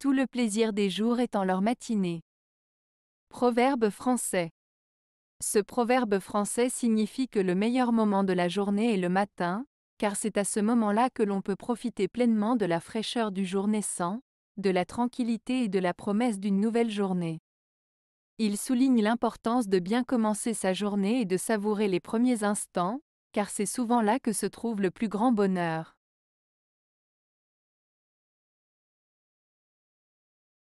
Tout le plaisir des jours est en leur matinée. Proverbe français. Ce proverbe français signifie que le meilleur moment de la journée est le matin, car c'est à ce moment-là que l'on peut profiter pleinement de la fraîcheur du jour naissant, de la tranquillité et de la promesse d'une nouvelle journée. Il souligne l'importance de bien commencer sa journée et de savourer les premiers instants, car c'est souvent là que se trouve le plus grand bonheur.